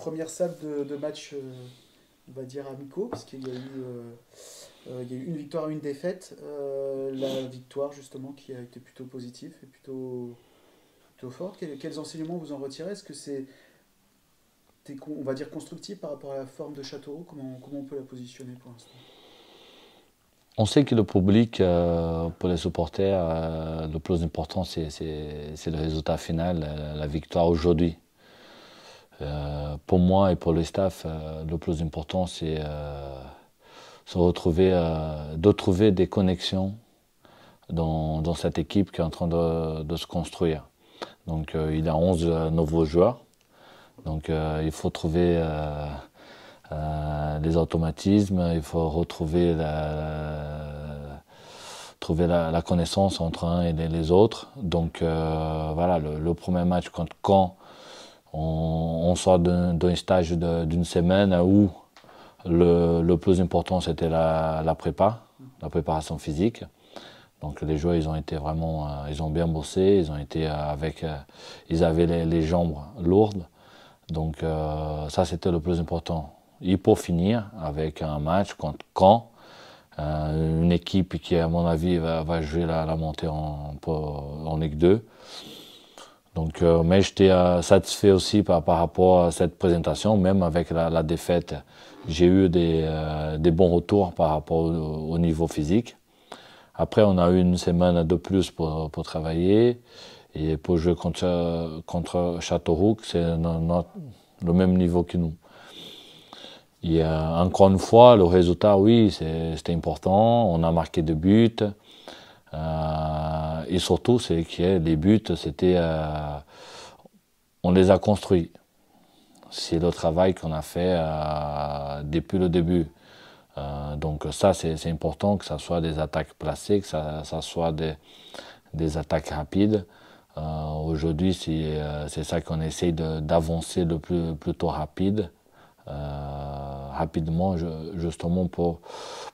première salle de, match, euh, on va dire, amicaux, parce qu'il y, a eu euh, euh, une victoire et une défaite. la victoire, justement, qui a été plutôt positive et plutôt, plutôt forte. Quels, enseignements vous en retirez Est-ce que c'est, on va dire, constructif par rapport à la forme de Châteauroux comment, comment on peut la positionner pour l'instant on sait que le public, pour les supporters, le plus important, c'est le résultat final, la victoire aujourd'hui. Euh, pour moi et pour le staff, euh, le plus important, c'est euh, se retrouver, de trouver des connexions dans, cette équipe qui est en train de, se construire. Donc, il y a 11 nouveaux joueurs. Donc, il faut trouver les automatismes, il faut retrouver la, trouver la, connaissance entre un et les, autres. Donc, voilà, le, le, premier match contre on, sort d'un stage d'une semaine où le, plus important c'était la, prépa, la préparation physique. Donc les joueurs, ils ont été vraiment, euh, ils ont bien bossé, ils ont été euh, avec, euh, ils avaient les, jambes lourdes. Donc ça, c'était le plus important. Et pour finir avec un match contre Caen, une équipe qui, à mon avis, va, jouer la, montée en, Ligue 2. Donc, euh, mais j'étais euh, satisfait aussi par, rapport à cette présentation, même avec la, défaite. J'ai eu euh, des, bons retours par rapport au, niveau physique. Après, on a eu une semaine de plus pour, travailler. Et pour jouer contre, Châteauroux, c'est le même niveau que nous. encore une fois, le résultat, oui, c'était important. On a marqué deux buts. Euh, et surtout, c'est que les buts, c'était. Euh, on les a construits. C'est le travail qu'on a fait euh, depuis le début. donc, ça, c'est important que ce soit des attaques placées, que ça, soit des, attaques rapides. Aujourd'hui, c'est ça qu'on essaye d'avancer le plus, tôt rapide. Euh, rapidement, justement pour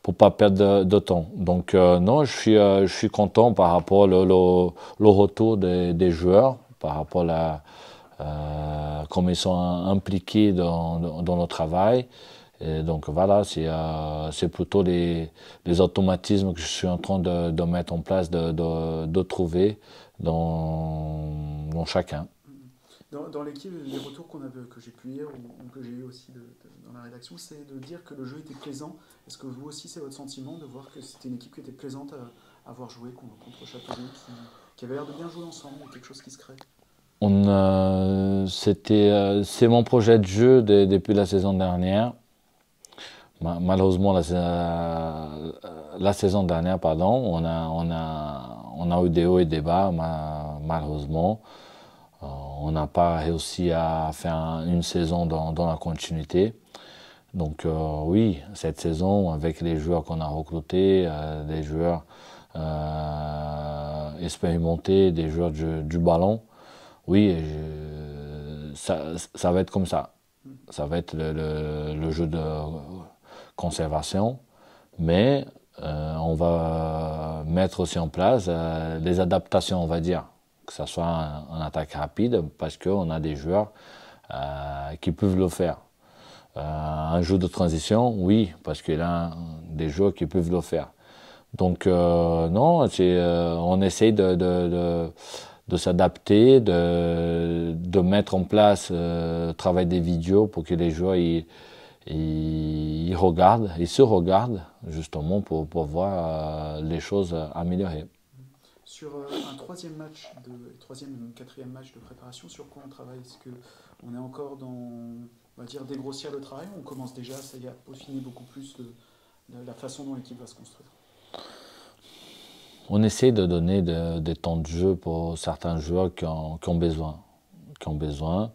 pour pas perdre de, temps. Donc euh, non, je suis euh, je suis content par rapport le, le, retour des, des, joueurs, par rapport à comment ils sont impliqués dans, dans, le travail. Et donc voilà, c'est plutôt les, les, automatismes que je suis en train de, mettre en place, de, de, trouver dans, dans chacun dans, l'équipe, les retours que j'ai pu lire ou, que j'ai eu aussi dans la rédaction, c'est de dire que le jeu était plaisant. Est-ce que vous aussi, c'est votre sentiment de voir que c'était une équipe qui était plaisante à, avoir joué contre, Chapeau, qui, qui avait l'air de bien jouer ensemble, ou quelque chose qui se crée on c'était euh, c'est mon projet de jeu depuis la saison dernière. Malheureusement euh, euh, la, saison dernière pardon, on a on a on a eu des hauts et des bas malheureusement. Euh, on n'a pas réussi à faire une saison dans, la continuité. Donc euh, oui, cette saison, avec les joueurs qu'on a recrutés, euh, des joueurs expérimentés, des joueurs du, ballon, oui, ça, va être comme ça. Ça va être le, jeu de conservation, mais on va mettre aussi en place les adaptations, on va dire que ce soit en, attaque rapide, parce qu'on a des joueurs euh, qui peuvent le faire. Euh, un jeu de transition, oui, parce qu'il a des joueurs qui peuvent le faire. Donc euh, non, on essaie de, s'adapter, de, mettre en place le travail des vidéos pour que les joueurs ils, regardent, ils se regardent justement pour, pour voir les choses améliorer sur euh, un troisième match, de, troisième quatrième match de préparation, sur quoi on travaille Est-ce qu'on est encore dans, on va dire, dégrossir le travail ou on commence déjà, à y beaucoup plus la façon dont l'équipe va se construire On essaie de donner des temps de jeu pour certains joueurs qui, ont qui ont, besoin. Qui ont besoin.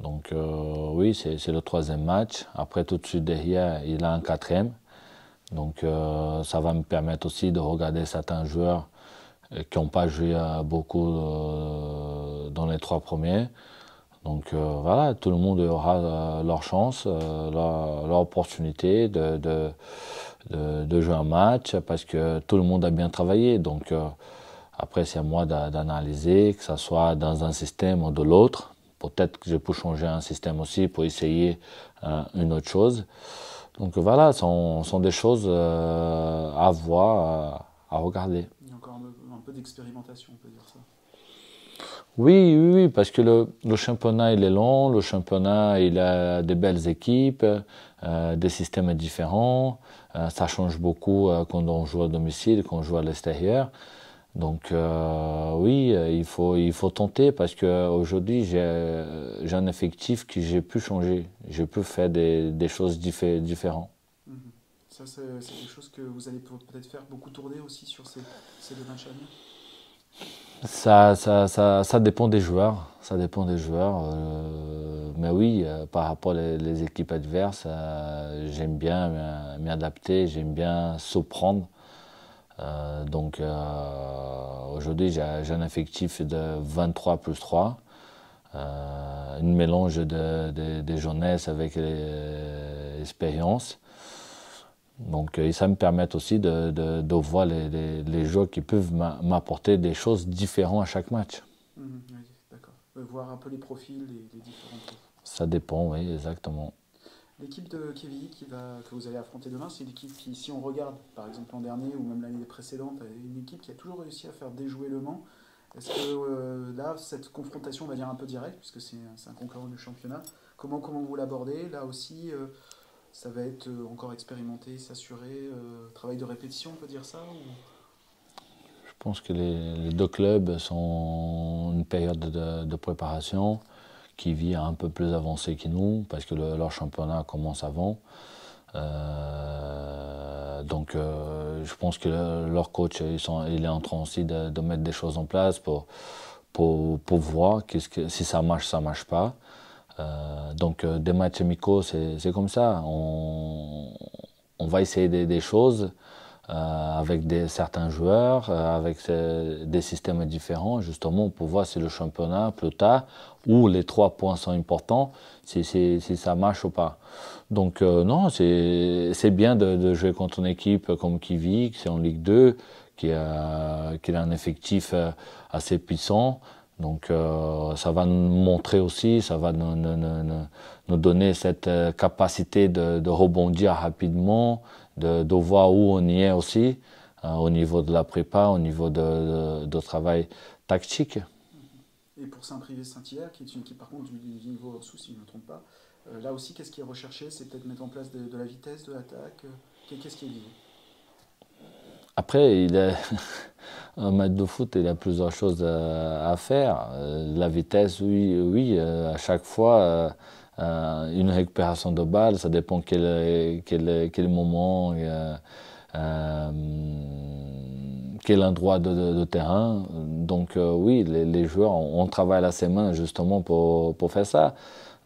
Donc euh, oui, c'est le troisième match. Après, tout de suite derrière, il a un quatrième. Donc euh, ça va me permettre aussi de regarder certains joueurs euh, qui n'ont pas joué beaucoup euh, dans les trois premiers. Donc euh, voilà, tout le monde aura leur chance, leur, opportunité de, de, jouer un match parce que tout le monde a bien travaillé. Donc après, c'est à moi d'analyser, que ce soit dans un système ou de l'autre. Peut-être que je peux changer un système aussi pour essayer une autre chose. Donc voilà, ce sont, des choses à voir, à regarder peu d'expérimentation, on peut dire ça. Oui, oui, parce que le, championnat, il est long, le championnat, il a des belles équipes, euh, des systèmes différents, euh, ça change beaucoup euh, quand on joue à domicile, quand on joue à l'extérieur. Donc oui, il faut, il faut tenter parce qu'aujourd'hui, j'ai un effectif que j'ai pu changer, j'ai pu faire des, des choses différentes. Ça, c'est quelque chose que vous allez peut-être faire beaucoup tourner aussi sur ces, deux matchs à ça, dépend des joueurs. Ça dépend des joueurs. Euh, mais oui, euh, par rapport aux les équipes adverses, euh, j'aime bien m'adapter, j'aime bien surprendre. donc aujourd'hui, j'ai un effectif de 23 plus 3. une mélange de, de jeunesse avec l'expérience. Donc, euh, et ça me permet aussi de, de, de voir les, les, joueurs qui peuvent m'apporter des choses différentes à chaque match. Mhm, oui, d'accord. Euh, voir un peu les profils des, différents Ça dépend, oui, exactement. L'équipe de Kevin qui va, que vous allez affronter demain, c'est équipe qui, si on regarde par exemple l'an dernier ou même l'année précédente, euh, une équipe qui a toujours réussi à faire déjouer Le Mans. Est-ce que là, cette confrontation, on va dire un peu directe, puisque c'est un concurrent du championnat, comment, comment vous l'abordez Là aussi, ça va être euh, encore expérimenté, s'assurer, euh, travail de répétition, on peut dire ça Je pense que les, deux clubs sont une période de, préparation qui vit un peu plus avancée que nous, parce que leur championnat commence avant. Euh, donc je pense que leur coach, il est en train aussi de, mettre des choses en place pour, voir si ça marche, ça ne marche pas. Euh, donc euh, des matchs amicaux, c'est comme ça. On, va essayer des, choses euh, avec des, certains joueurs, avec des systèmes différents, justement pour voir si le championnat plus tard, où les trois points sont importants, si, ça marche ou pas. Donc non, c'est bien de, jouer contre une équipe comme Kivik, c'est en Ligue 2, qui a, qui a un effectif assez puissant. Donc euh, ça va nous montrer aussi, ça va nous, donner cette euh, capacité de, rebondir rapidement, de, voir où on y est aussi, euh, au niveau de la prépa, au niveau de, travail tactique. Et pour saint privé saint hier qui est une équipe par contre du, du niveau en dessous, si je ne me trompe pas, là aussi, qu'est-ce qui est recherché C'est peut-être mettre en place de, la vitesse, de l'attaque Qu'est-ce qui est lié Après, il est... un match de foot, il y a plusieurs choses euh, à faire. Euh, la vitesse, oui, oui, euh, à chaque fois. une récupération de balle, ça dépend quel, quel, moment, quel endroit de, terrain. Donc oui, les, joueurs, ont travaillé travaille à ses justement pour faire ça.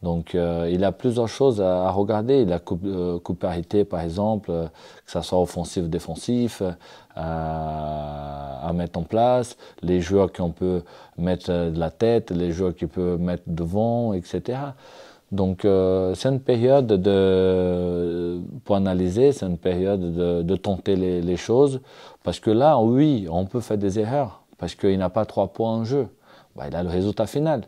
Donc euh, il a plusieurs choses à, regarder. La a euh, par exemple, euh, que ça soit offensif ou défensif, euh, à, mettre en place, les joueurs qu'on peut mettre de la tête, les joueurs qui peut mettre devant, etc. Donc c'est une période de, pour analyser, c'est une période de, tenter les, choses, parce que là, oui, on peut faire des erreurs, parce qu'il n'a pas trois points en jeu. Bah, il a le résultat final.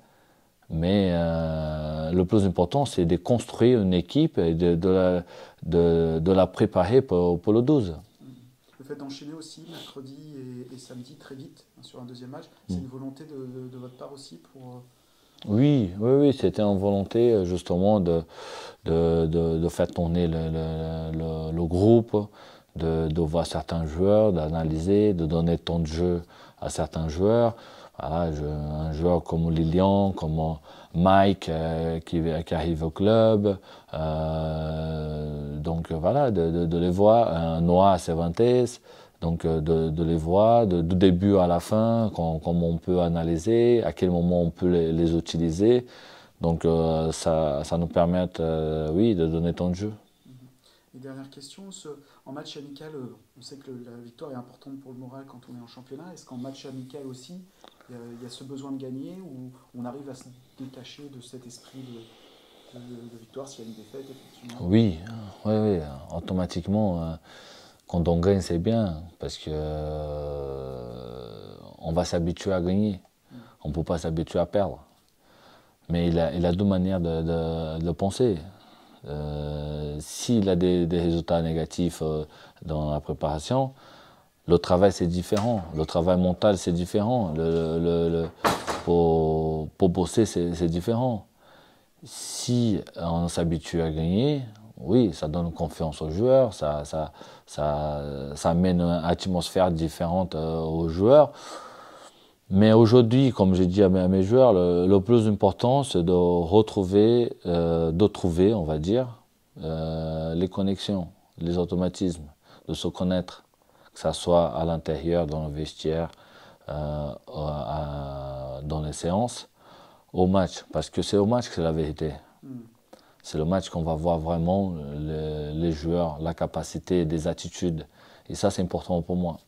Mais euh, le plus important, c'est de construire une équipe et de, la, préparer pour, pour, le 12. Le fait d'enchaîner aussi mercredi et, samedi très vite hein, sur un deuxième match, c'est une mm. volonté de, votre part aussi pour... Euh, oui, oui, oui, c'était une volonté euh, justement de, de, de, faire tourner le, le, le, groupe, de, voir certains joueurs, d'analyser, de donner ton de jeu à certains joueurs. Ah, un joueur comme Lilian, comme Mike euh, qui, arrive au club. Euh, donc voilà, de, les voir, un Noah Cervantes, donc euh, de, les voir du début à la fin, comment on peut analyser, à quel moment on peut les, utiliser. Donc ça, nous permet, oui, de donner ton jeu. Et dernière question, en match amical, on sait que la victoire est importante pour le moral quand on est en championnat. Est-ce qu'en match amical aussi, il y, a ce besoin de gagner ou on arrive à se détacher de cet esprit de, victoire s'il y a une défaite, Oui, automatiquement, euh, quand on gagne, c'est bien parce que euh, on va s'habituer à gagner. Mm. On ne peut pas s'habituer à perdre. Mais il a, deux manières de, penser. Euh, s'il a des, résultats négatifs dans la préparation, le travail, c'est différent. Le travail mental, c'est différent. Le, pour, pour, bosser, c'est différent. Si on s'habitue à gagner, oui, ça donne confiance aux joueurs, ça, ça, ça, amène une atmosphère différente euh, aux joueurs. Mais aujourd'hui, comme j'ai dit à mes joueurs, le, plus important, c'est de retrouver, euh, de trouver, on va dire, euh, les connexions, les automatismes, de se connaître que ce soit à l'intérieur, dans le vestiaire, euh, dans les séances, au match, parce que c'est au match que c'est la vérité. Mm. C'est le match qu'on va voir vraiment les joueurs, la capacité, des attitudes. Et ça, c'est important pour moi.